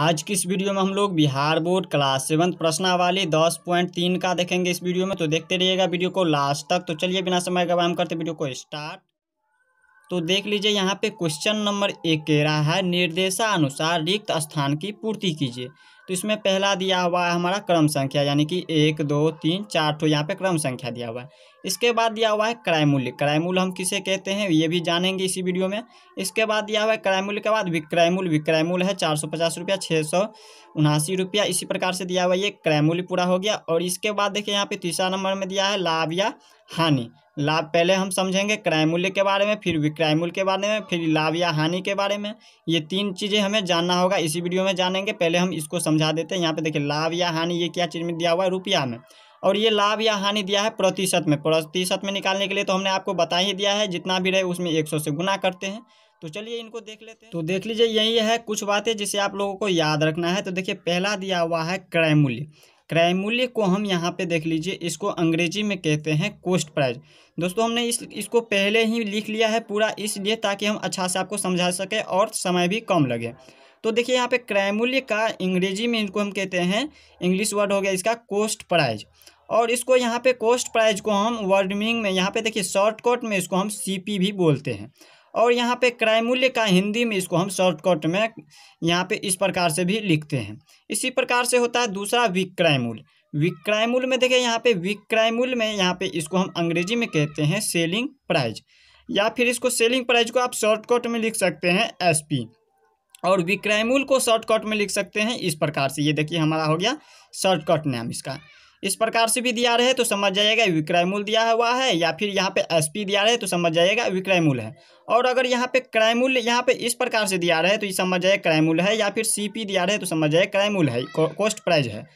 आज की इस वीडियो में हम लोग बिहार बोर्ड क्लास सेवन्थ प्रश्नावाली दस पॉइंट तीन का देखेंगे इस वीडियो में तो देखते रहिएगा वीडियो को लास्ट तक तो चलिए बिना समय का व्यायाम करते वीडियो को स्टार्ट तो देख लीजिए यहाँ पे क्वेश्चन नंबर एक कह रहा है निर्देशानुसार रिक्त स्थान की पूर्ति कीजिए तो इसमें पहला दिया हुआ है हमारा क्रम संख्या यानी कि एक दो तीन चार तो यहाँ पे क्रम संख्या दिया हुआ है इसके बाद दिया हुआ है क्राय मूल्य क्राय मूल्य हम किसे कहते हैं ये भी जानेंगे इसी वीडियो में इसके बाद दिया हुआ है क्राय मूल्य के बाद विक्रय मूल्य विक्रय मूल्य है चार सौ पचास रुपया छः सौ उनासी रुपया इसी प्रकार से दिया हुआ ये क्राय मूल्य पूरा हो गया और इसके बाद देखिए यहाँ पे तीसरा नंबर में दिया है लाभ या हानि लाभ पहले हम समझेंगे क्रय मूल्य के बारे में फिर विक्रय मूल्य के बारे में फिर लाभ या हानि के बारे में ये तीन चीज़ें हमें जानना होगा इसी वीडियो में जानेंगे पहले हम इसको समझा देते हैं यहाँ पे देखिए लाभ या हानि ये क्या चीज़ में दिया हुआ है रुपया में और ये लाभ या हानि दिया है प्रतिशत में प्रतिशत में निकालने के लिए तो हमने आपको बता ही दिया है जितना भी रहे उसमें एक से गुना करते हैं तो चलिए इनको देख लेते हैं तो देख लीजिए यही है कुछ बातें जिसे आप लोगों को याद रखना है तो देखिए पहला दिया हुआ है क्रय मूल्य क्रय मूल्य को हम यहाँ पे देख लीजिए इसको अंग्रेजी में कहते हैं कोस्ट प्राइस दोस्तों हमने इस इसको पहले ही लिख लिया है पूरा इसलिए ताकि हम अच्छा से आपको समझा सकें और समय भी कम लगे तो देखिए यहाँ पे क्रय मूल्य का अंग्रेजी में इनको हम कहते हैं इंग्लिश वर्ड हो गया इसका कोस्ट प्राइज और इसको यहाँ पे कोस्ट प्राइज को हम वर्डमिंग में यहाँ पे देखिए शॉर्टकट में इसको हम सी भी बोलते हैं और यहाँ पे क्रय मूल्य का हिंदी में इसको हम शॉर्टकट में यहाँ पे इस प्रकार से भी लिखते हैं इसी प्रकार से होता है दूसरा विक्रय मूल्य विक्रय मूल्य में देखिए यहाँ पे विक्रय मूल्य में यहाँ पे इसको हम अंग्रेजी में कहते हैं सेलिंग प्राइज या फिर इसको सेलिंग प्राइज को आप शॉर्टकट में लिख सकते हैं एस पी और विक्रय मूल्य को शॉर्टकट में लिख सकते हैं इस प्रकार से ये देखिए हमारा हो गया शॉर्टकट नाम इसका इस प्रकार से भी दिया रहे तो समझ जाएगा विक्रय मूल दिया हुआ है या फिर यहाँ पे पी दिया रहे तो समझ जाएगा विक्रय मूल है और अगर यहाँ पे क्रय मूल्य यहाँ पे इस प्रकार से दिया रहे तो ये समझ जाए क्रय मूल है या फिर पी दिया रहे तो समझ जाए क्रय मूल है कॉस्ट प्राइज है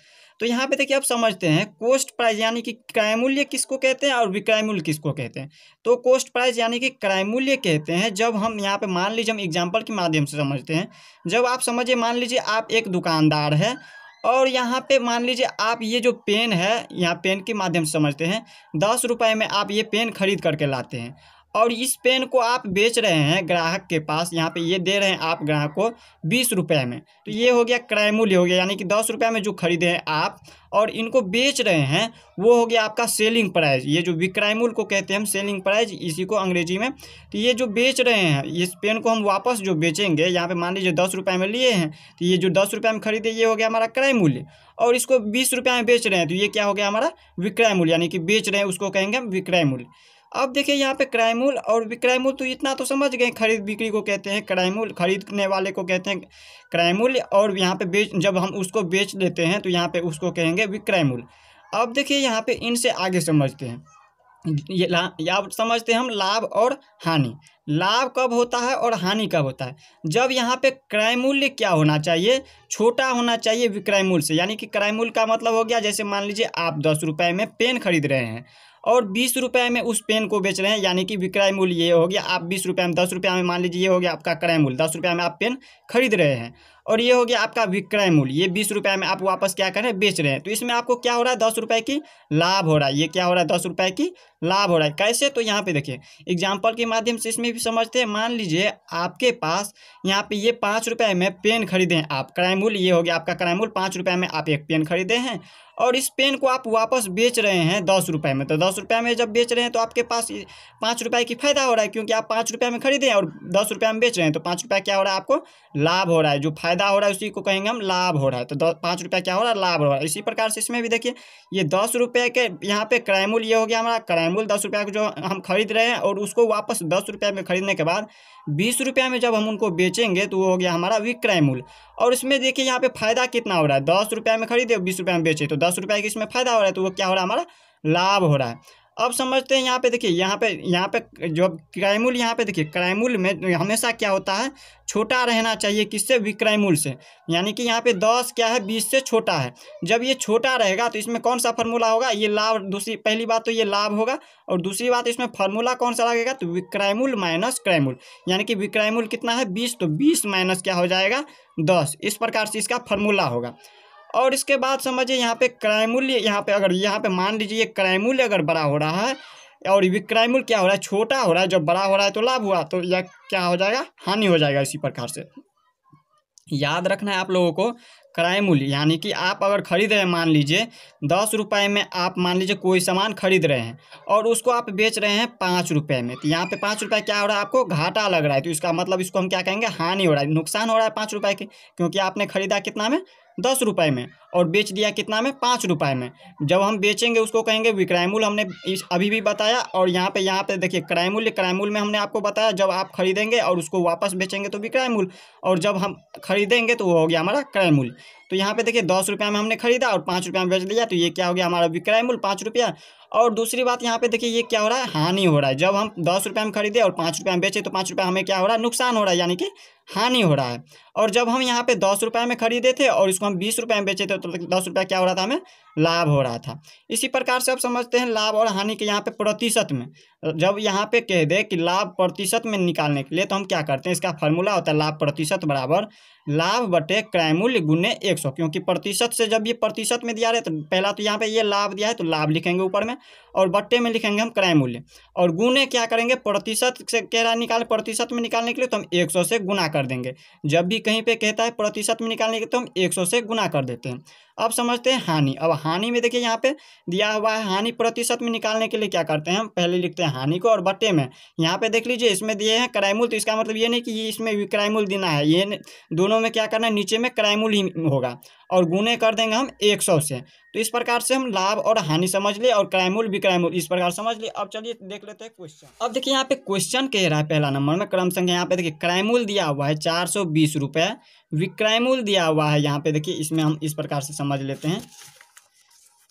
तो यहाँ पे देखिए आप समझते हैं कोस्ट प्राइस यानी कि क्रय मूल्य किसको कहते हैं और विक्रय मूल्य किसको कहते हैं तो कोस्ट प्राइस यानी कि क्रय मूल्य कहते हैं जब हम यहाँ पे मान लीजिए हम एग्जाम्पल के माध्यम से समझते हैं जब आप समझिए मान लीजिए आप एक दुकानदार है और यहाँ पे मान लीजिए आप ये जो पेन है यहाँ पेन के माध्यम से समझते हैं दस रुपये में आप ये पेन खरीद करके लाते हैं और इस पेन को आप बेच रहे हैं ग्राहक के पास यहाँ पे ये दे रहे हैं आप ग्राहक को बीस रुपये में तो ये हो गया क्रय मूल्य हो गया यानी कि दस रुपये में जो खरीदे हैं आप और इनको बेच रहे हैं वो हो गया आपका सेलिंग प्राइस ये जो विक्रय मूल्य को कहते हैं हम सेलिंग प्राइस इसी को अंग्रेजी में तो ये जो बेच रहे हैं इस पेन को हम वापस जो बेचेंगे यहाँ पे मान लीजिए दस रुपये में लिए हैं तो ये जो दस रुपये में खरीदे ये हो गया हमारा क्रय मूल्य और इसको बीस रुपये में बेच रहे हैं तो ये क्या हो गया हमारा विक्रय मूल्य यानी कि बेच रहे हैं उसको कहेंगे हम विक्रय मूल्य अब देखिए यहाँ पे क्राइमूल और विक्रयमूल तो इतना तो समझ गए खरीद बिक्री को कहते हैं क्राइमूल खरीदने वाले को कहते हैं क्राइमूल और यहाँ पे बेच जब हम उसको बेच देते हैं तो यहाँ पे उसको कहेंगे विक्रयमूल अब देखिए यहाँ पे इनसे आगे समझते हैं ये लाभ समझते हैं हम लाभ और हानि लाभ कब होता है और हानि कब होता है जब यहाँ पे क्रय मूल्य क्या होना चाहिए छोटा होना चाहिए विक्रय मूल्य से यानी कि क्रय मूल्य का मतलब हो गया जैसे मान लीजिए आप दस रुपये में पेन खरीद रहे हैं और बीस रुपये में उस पेन को बेच रहे हैं यानी कि विक्रय मूल्य ये हो गया आप बीस रुपये में दस रुपये में मान लीजिए ये हो गया आपका क्रय मूल्य दस रुपये में आप पेन खरीद रहे हैं और ये हो गया आपका विक्रय मूल्य ये बीस रुपये में आप वापस क्या कर रहे हैं बेच रहे हैं तो इसमें आपको क्या हो रहा है दस रुपये की लाभ हो रहा है ये क्या हो रहा है दस रुपये की लाभ हो रहा है कैसे तो यहाँ पे देखिए एग्जाम्पल के माध्यम से इसमें भी समझते हैं मान लीजिए आपके पास यहाँ पे ये पाँच रुपये में पेन खरीदें आप क्रय मूल्य ये हो गया आपका क्रय मूल्य पाँच रुपये में आप एक पेन खरीदे हैं और इस पेन को आप वापस बेच रहे हैं दस रुपये में तो दस रुपये में जब बेच रहे हैं तो आपके पास पाँच रुपये की फ़ायदा हो रहा है क्योंकि आप पाँच रुपये में खरीदें और दस रुपये में बेच रहे हैं तो पाँच रुपये क्या हो रहा है आपको लाभ हो रहा है जो फायदा फायदा हो रहा है उसी को कहेंगे हम लाभ हो रहा है तो दस पाँच रुपया क्या हो रहा है लाभ हो रहा है इसी प्रकार से इसमें भी देखिए ये दस रुपये के यहाँ पे क्रयमूल ये हो गया हमारा क्रयमूल दस रुपया जो हम खरीद रहे हैं और उसको वापस दस रुपये में खरीदने के बाद बीस रुपये में जब हम उनको बेचेंगे तो वो हो गया हमारा विक्रय मूल्य और इसमें देखिए यहाँ पे फायदा कितना हो रहा है दस रुपये में खरीदे बीस रुपये में बेचे तो दस रुपये के इसमें फायदा हो रहा है तो वो क्या हो रहा है हमारा लाभ हो रहा है अब समझते हैं यहाँ पे देखिए यहाँ पे यहाँ पे जो क्राइमूल यहाँ पे देखिए क्राइमूल में हमेशा क्या होता है छोटा रहना चाहिए किससे विक्राइमूल से यानी कि यहाँ पे दस क्या है बीस से छोटा है जब ये छोटा रहेगा तो इसमें कौन सा फार्मूला होगा ये लाभ दूसरी पहली बात तो ये लाभ होगा और दूसरी बात इसमें फार्मूला कौन सा लगेगा तो विक्राइमूल माइनस क्राइमूल यानी कि विक्राइमूल कितना है बीस तो बीस माइनस क्या हो जाएगा दस इस प्रकार से इसका फार्मूला होगा और इसके बाद समझिए यहाँ पे क्रय मूल्य यहाँ पे अगर यहाँ पे मान लीजिए क्रय मूल्य अगर बड़ा हो रहा है और विक्रय मूल्य क्या हो रहा है छोटा हो रहा है जब बड़ा हो रहा है तो लाभ हुआ तो या क्या हो जाएगा हानि हो जाएगा इसी प्रकार से याद रखना है आप लोगों को क्रय मूल्य यानी कि आप अगर खरीद रहे हैं मान लीजिए दस रुपये में आप मान लीजिए कोई सामान खरीद रहे हैं और उसको आप बेच रहे हैं पाँच रुपये में तो यहाँ पे पाँच रुपये क्या हो रहा है आपको घाटा लग रहा है तो इसका मतलब इसको हम क्या कहेंगे हानि हो रहा है नुकसान हो रहा है पाँच रुपये की क्योंकि आपने खरीदा कितना में दस रुपये में और बेच दिया कितना में पाँच रुपये में जब हम बेचेंगे उसको कहेंगे विक्रयमूल हमने इस अभी भी बताया और यहाँ पे यहाँ पे देखिए क्रयमूल्य क्रयमूल में हमने आपको बताया जब आप खरीदेंगे और उसको वापस बेचेंगे तो विक्रयमूल और जब हम खरीदेंगे तो वो हो गया हमारा क्रयमूल तो यहाँ पे देखिए दस रुपये में हमने खरीदा और पाँच रुपये में बेच दिया तो ये क्या हो गया हमारा विक्रयमूल पाँच रुपया और दूसरी बात यहाँ पे देखिए ये क्या हो रहा है हानि हो रहा है जब हम दस रुपये में खरीदे और पाँच रुपये में बेचे तो पाँच रुपये हमें क्या हो रहा है नुकसान हो रहा है यानी कि हानि हो रहा है और जब हम यहाँ पे दस रुपये में खरीदे थे और इसको हम बीस रुपये में बेचे थे तो दस रुपये क्या हो रहा था हमें लाभ हो रहा था इसी प्रकार से आप समझते हैं लाभ और हानि के यहाँ पे प्रतिशत में जब यहाँ पे कह दे कि लाभ प्रतिशत में निकालने के लिए तो हम क्या करते हैं इसका फार्मूला होता है लाभ प्रतिशत बराबर लाभ बटे क्रय मूल्य गुने एक सौ क्योंकि प्रतिशत से जब ये प्रतिशत में दिया रहे तो पहला तो यहाँ पे ये लाभ दिया है तो लाभ लिखेंगे ऊपर में और बट्टे में लिखेंगे हम क्रय मूल्य और गुने क्या करेंगे प्रतिशत से कह रहा निकाल प्रतिशत में निकालने के लिए तो हम एक सौ से गुना कर देंगे जब भी कहीं पर कहता है प्रतिशत में निकालने के लिए तो हम एक सौ से गुना कर देते हैं अब समझते हैं हानि अब हानि में देखिए यहाँ पे दिया हुआ है हानि प्रतिशत में निकालने के लिए क्या करते हैं हम पहले लिखते हैं हानि को और बट्टे में यहाँ पे देख लीजिए इसमें दिए हैं क्राइमूल तो इसका मतलब ये नहीं कि इसमें क्राइमुल देना है ये दोनों में क्या करना है नीचे में क्राइमूल ही होगा और गुने कर देंगे हम एक सौ से तो इस प्रकार से हम लाभ और हानि समझ ले और क्रयमूल विक्रयमूल इस प्रकार समझ ले अब चलिए देख लेते हैं क्वेश्चन अब देखिए यहाँ पे क्वेश्चन कह रहा है पहला नंबर में क्रम संख्या यहाँ पे देखिए क्रयमूल दिया हुआ है चार सौ बीस रुपये विक्रयमूल दिया हुआ है यहाँ पे देखिए इसमें हम इस प्रकार से समझ लेते हैं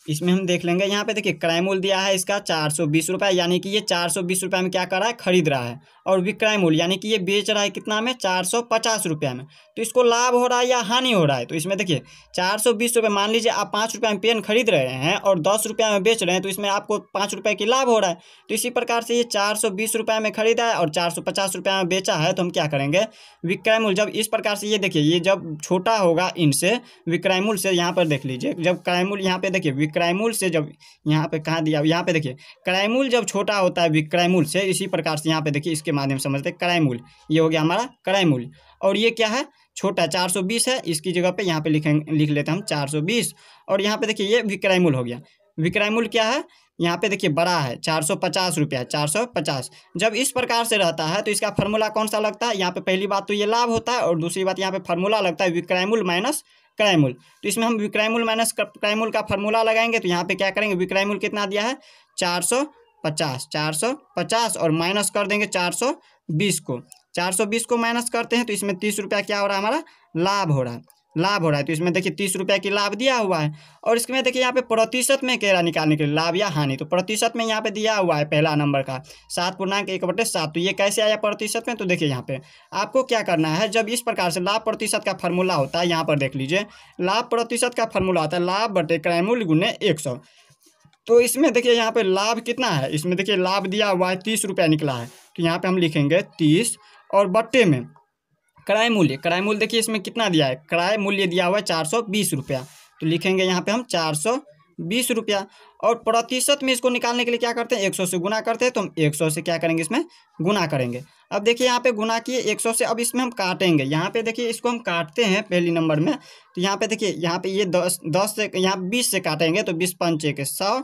इसमें हम देख लेंगे यहाँ पे देखिए क्रय दिया है इसका चार सौ बीस रुपये यानी कि ये चार सौ बीस रुपये में क्या कर रहा है खरीद रहा है और विक्रय मूल्य यानी कि ये बेच रहा है कितना में चार सौ पचास रुपया में तो इसको लाभ हो रहा है या हानि हो रहा है तो इसमें देखिए चार सौ बीस रुपये मान लीजिए आप पाँच रुपये में पेन खरीद रहे हैं और दस रुपये में बेच रहे हैं तो इसमें आपको पाँच रुपये की लाभ हो रहा है तो इसी प्रकार से ये चार सौ बीस रुपये में खरीदा है और चार सौ पचास रुपये में बेचा है तो हम क्या करेंगे विक्रय मूल्य जब इस प्रकार से ये देखिए ये जब छोटा होगा इनसे विक्रय मूल्य से यहाँ पर देख लीजिए जब क्रय मूल्य यहाँ पर देखिए विक्रय मूल्य से जब यहाँ पर कहाँ दिया यहाँ पर देखिए क्रय मूल्य जब छोटा होता है विक्रय मूल्य से इसी प्रकार से यहाँ पर देखिए इसके माध्यम से समझते हैं कराय मूल्य ये हो गया हमारा कराय मूल्य और ये क्या है छोटा 420 है इसकी जगह पे यहाँ पे लिखें लिख लेते हैं हम 420 और यहाँ पे देखिए ये विक्रय मूल्य हो गया विक्रय मूल्य क्या है यहाँ पे देखिए बड़ा है चार सौ पचास रुपया चार सौ पचास जब इस प्रकार से रहता है तो इसका फार्मूला कौन सा लगता है यहाँ पे पहली बात तो ये लाभ होता है और दूसरी बात यहाँ पे फार्मूला लगता है विक्रय मूल्य माइनस मूल्य तो इसमें हम विक्रय मूल्य माइनस मूल्य का फार्मूला लगाएंगे तो यहाँ पे क्या करेंगे विक्रय मूल्य कितना दिया है चार सौ पचास चार सौ पचास और माइनस कर देंगे चार सौ बीस को चार सौ बीस को माइनस करते हैं तो इसमें तीस रुपया क्या हो रहा है हमारा लाभ हो रहा है लाभ हो रहा है तो इसमें देखिए तीस रुपया की लाभ दिया हुआ है और इसमें देखिए यहाँ पे प्रतिशत में कह रहा निकालने के लिए लाभ या हानि तो प्रतिशत में यहाँ पे दिया हुआ है पहला नंबर का सात पूर्णांक एक बटे सात तो ये कैसे आया प्रतिशत में तो देखिए यहाँ पे आपको क्या करना है जब इस प्रकार से लाभ प्रतिशत का फॉर्मूला होता है यहाँ पर देख लीजिए लाभ प्रतिशत का फॉर्मूला होता है लाभ बटे क्रयमूल्य गुने एक तो इसमें देखिए यहाँ पे लाभ कितना है इसमें देखिए लाभ दिया हुआ है तीस रुपया निकला है तो यहाँ पे हम लिखेंगे तीस और बट्टे में क्राय मूल्य क्राय मूल्य देखिए इसमें कितना दिया है क्राय मूल्य दिया हुआ है चार सौ बीस रुपया तो लिखेंगे यहाँ पे हम चार सौ बीस रुपया और प्रतिशत में इसको निकालने के लिए क्या करते हैं एक सौ से गुना करते हैं तो हम एक सौ से क्या करेंगे इसमें गुना करेंगे अब देखिए यहाँ पे गुना किए 100 से अब इसमें हम काटेंगे यहाँ पे देखिए इसको हम काटते हैं पहली नंबर में तो यहाँ पे देखिए यहाँ पे ये दस दस से यहाँ बीस से काटेंगे तो बीस पंच एक सौ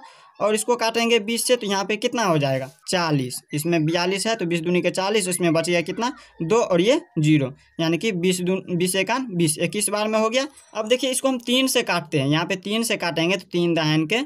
और इसको काटेंगे बीस से तो यहाँ पे कितना हो जाएगा चालीस इसमें बयालीस है तो बीस दूनी के चालीस उसमें बच गया कितना दो और ये जीरो यानी कि बीस दू बीस एकान बीस इक्कीस बार में हो गया अब देखिए इसको हम तीन से काटते हैं यहाँ पे तीन से काटेंगे तो तीन दहन के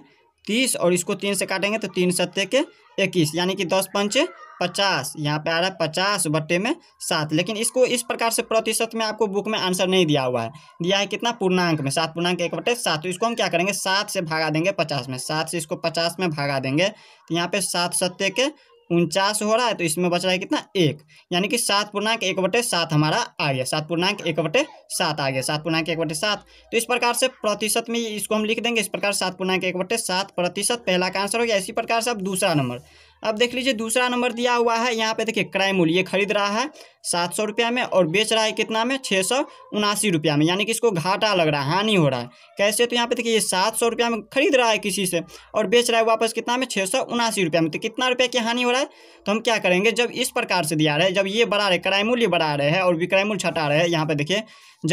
तीस और इसको तीन से काटेंगे तो तीन सत्य के इक्कीस यानी कि दस पंचे पचास यहाँ पे आ रहा है पचास बट्टे में सात लेकिन इसको इस प्रकार से प्रतिशत में आपको बुक में आंसर नहीं दिया हुआ है दिया है कितना पूर्णांक में सात पूर्णांक एक बट्टे सात तो इसको हम क्या करेंगे सात से भागा देंगे पचास में सात से इसको पचास में भागा देंगे तो यहाँ पे सात सत्य के उनचास हो रहा है तो इसमें बच रहा है कितना एक यानी कि सात पूर्णांक एक बटे सात हमारा आ गया सात पूर्णांक एक बटे सात आ गया सात पूर्णांक एक बटे सात तो इस प्रकार से प्रतिशत में इसको हम लिख देंगे इस प्रकार सात पूर्णांक एक बटे सात प्रतिशत पहला का आंसर हो गया इसी प्रकार से अब दूसरा नंबर अब देख लीजिए दूसरा नंबर दिया हुआ है यहाँ पे देखिए क्रय मूल्य ये खरीद रहा है सात सौ रुपया में और बेच रहा है कितना में छः सौ उनासी रुपया में यानी कि इसको घाटा लग रहा है हानि हो रहा है कैसे तो यहाँ पे देखिए ये सात सौ रुपया में खरीद रहा है किसी से और बेच रहा है वापस कितना में छः सौ उनासी रुपया में तो कितना रुपया की हानि हो रहा है तो हम क्या करेंगे जब इस प्रकार से दिया रहे जब ये बढ़ा रहे क्रय मूल्य बढ़ा रहे हैं और विक्रय मूल्य छटा रहे हैं यहाँ पे देखिए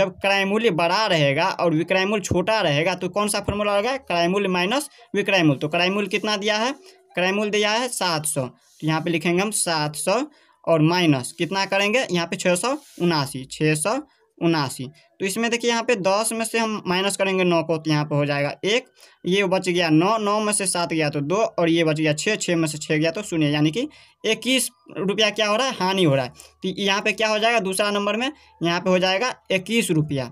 जब क्रय मूल्य बड़ा रहेगा और विक्रय मूल्य छोटा रहेगा तो कौन सा फॉर्मूला होगा क्रय मूल्य माइनस विक्रय मूल्य तो क्रय मूल्य कितना दिया है क्रय मूल्य दिया है सात सौ तो यहाँ पे लिखेंगे हम सात सौ और माइनस कितना करेंगे यहाँ पे छः सौ उनासी छः सौ उनासी तो इसमें देखिए यहाँ पे दस में से हम माइनस करेंगे नौ को तो यहाँ पे हो जाएगा एक ये बच गया नौ नौ में से सात गया तो दो और ये बच गया छः छः में से छः गया तो शून्य यानी कि इक्कीस रुपया क्या हो रहा है हानि हो रहा है तो यहाँ पे क्या हो जाएगा दूसरा नंबर में यहाँ पे हो जाएगा इक्कीस रुपया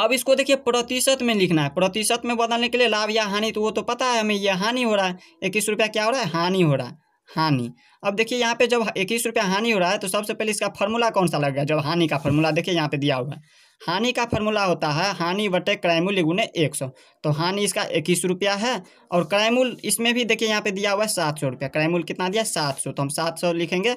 अब इसको देखिए प्रतिशत में लिखना है प्रतिशत में बदलने के लिए लाभ या हानि तो वो तो पता है हमें यह हानि हो रहा है इक्कीस रुपया क्या हो रहा है हानि हो रहा है हानि अब देखिए यहाँ पे जब इक्कीस रुपया हानि हो रहा है तो सबसे पहले इसका फॉर्मूला कौन सा लग गया जब हानि का फॉर्मूला देखिए यहाँ पे दिया हुआ है हानि का फॉर्मूला होता है हानि बटे क्रयमूल्य गुने एक सौ तो हानि इसका इक्कीस रुपया है और क्रयमूल इसमें भी देखिए यहाँ पे दिया हुआ है सात सौ रुपया क्रयमूल कितना दिया सात सौ तो हम सात सौ लिखेंगे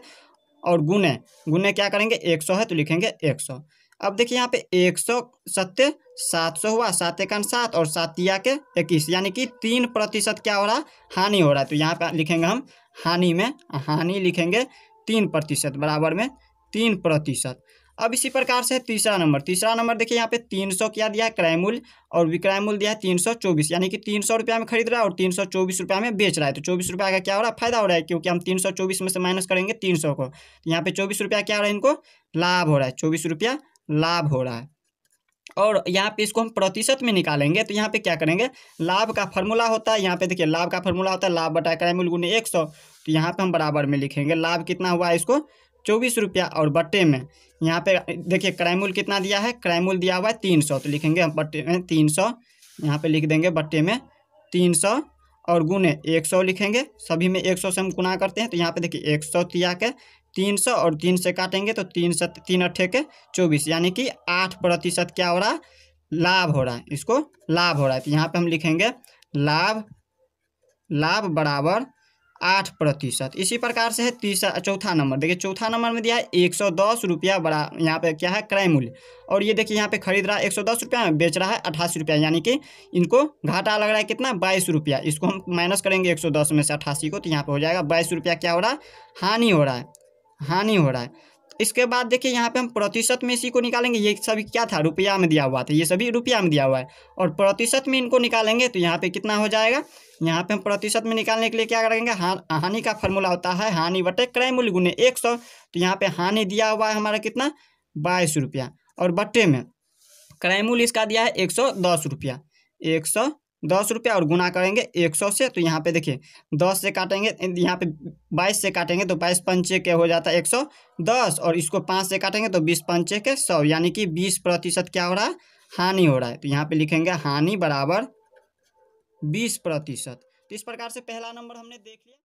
और गुने गुने क्या करेंगे एक सौ है तो लिखेंगे एक सौ अब देखिए यहाँ पे एक सौ सत्य सात सौ हुआ सात एक सात और सातिया के इक्कीस यानी कि तीन प्रतिशत क्या हो रहा हानि हो रहा है तो यहाँ पे लिखेंगे हम हानि में हानि लिखेंगे तीन प्रतिशत बराबर में तीन प्रतिशत अब इसी प्रकार से तीसरा नंबर तीसरा नंबर देखिए यहाँ पे तीन सौ क्या दिया है क्रय मूल्य और विक्रय मूल्य दिया है तीन सौ चौबीस यानी कि तीन सौ रुपया में खरीद रहा है और तीन सौ चौबीस रुपया में बेच रहा है तो चौबीस रुपया का क्या हो रहा है फायदा हो रहा है क्योंकि हम तीन सौ चौबीस में से माइनस करेंगे तीन सौ को तो यहाँ पे चौबीस रुपया क्या हो रहा है इनको लाभ हो रहा है चौबीस रुपया लाभ हो रहा है और यहाँ पे इसको हम प्रतिशत में निकालेंगे तो यहाँ पे क्या करेंगे लाभ का फॉर्मूला होता है यहाँ पे देखिए लाभ का फॉर्मूला होता है लाभ बटा क्रयमूल गुने एक सौ तो यहाँ पे हम बराबर में लिखेंगे लाभ कितना हुआ है इसको चौबीस रुपया और बट्टे में यहाँ पे देखिए क्राइमूल कितना दिया है क्राइमूल दिया हुआ है तीन सौ तो लिखेंगे हम बट्टे में तीन सौ यहाँ पे लिख देंगे बट्टे में तीन सौ और गुने एक सौ लिखेंगे सभी में एक सौ से हम गुना करते हैं तो यहाँ पे देखिए एक सौ तिया के तीन सौ और तीन से काटेंगे तो तीन सौ तीन अट्ठे के चौबीस यानी कि आठ प्रतिशत क्या हो रहा है लाभ हो रहा है इसको लाभ हो रहा है तो यहाँ पे हम लिखेंगे लाभ लाभ बराबर आठ प्रतिशत इसी प्रकार से है तीसरा चौथा नंबर देखिए चौथा नंबर में दिया है एक सौ दस रुपया बड़ा यहाँ पे क्या है क्रय मूल्य और ये देखिए यहाँ पे खरीद रहा है एक सौ दस रुपया में बेच रहा है अठासी रुपया यानी कि इनको घाटा लग रहा है कितना बाईस रुपया इसको हम माइनस करेंगे एक सौ दस में से अट्ठासी को तो यहाँ पर हो जाएगा बाईस रुपया क्या हो रहा है हानि हो रहा है हानि हो रहा है इसके बाद देखिए यहाँ पे हम प्रतिशत में इसी को निकालेंगे ये सभी क्या था रुपया में दिया हुआ था ये सभी रुपया में दिया हुआ है और प्रतिशत में इनको निकालेंगे तो यहाँ पे कितना हो जाएगा यहाँ पे हम प्रतिशत में निकालने के लिए क्या करेंगे हा हानि का फॉर्मूला होता है हानि बटे क्रय मूल्य गुने एक सौ तो यहाँ पे हानि दिया हुआ है हमारा कितना बाईस रुपया और बट्टे में क्रय मूल्य इसका दिया है एक सौ दस रुपया एक सौ दस रुपये और गुना करेंगे एक सौ से तो यहाँ पे देखिए दस से काटेंगे यहाँ पे बाईस से काटेंगे तो बाईस पंचे के हो जाता है एक सौ दस और इसको पाँच से काटेंगे तो बीस पंचे के सौ यानी कि बीस प्रतिशत क्या हो रहा है हानि हो रहा है तो यहाँ पे लिखेंगे हानि बराबर बीस प्रतिशत तो इस प्रकार से पहला नंबर हमने देख लिया